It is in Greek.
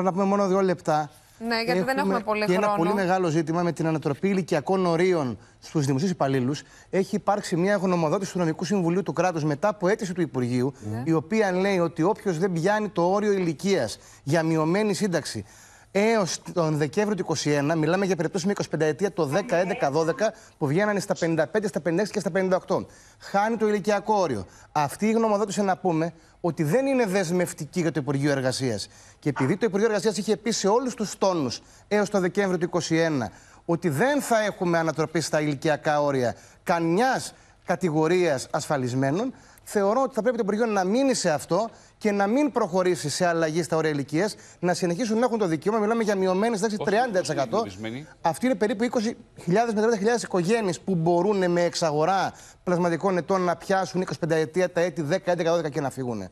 Θέλω να πούμε μόνο δύο λεπτά. Ναι, γιατί δεν έχουμε πολύ χρόνο. ένα πολύ μεγάλο ζήτημα με την ανατροπή ηλικιακών ορίων στους δημοσίους υπαλλήλους. Έχει υπάρξει μια γνωμοδότηση του Νομικού Συμβουλίου του κράτους μετά από αίτηση του Υπουργείου, ναι. η οποία λέει ότι όποιος δεν πιάνει το όριο ηλικίας για μειωμένη σύνταξη έως τον Δεκέμβριο του 2021, μιλάμε για περίπτωση με 25 ετία το 10, 11, 12 που βγαίνανε στα 55, στα 56 και στα 58. Χάνει το ηλικιακό όριο. Αυτή η γνωμοδότηση να πούμε ότι δεν είναι δεσμευτική για το Υπουργείο Εργασίας. Και επειδή το Υπουργείο Εργασίας είχε πει σε όλους τους τόνους έως τον Δεκέμβριο του 2021 ότι δεν θα έχουμε ανατροπή στα ηλικιακά όρια καμιά κατηγορίας ασφαλισμένων. Θεωρώ ότι θα πρέπει το Υπουργείο να μείνει σε αυτό και να μην προχωρήσει σε αλλαγή στα όρια ηλικίας, να συνεχίσουν να έχουν το δικαίωμα. Μιλάμε για μειωμένες τάξεις 30%. Αυτή είναι περίπου 20.000 με 30.000 οικογένειες που μπορούν με εξαγορά πλασματικών ετών να πιάσουν 25 ετία, τα έτη 10, 11, 12 και να φύγουν.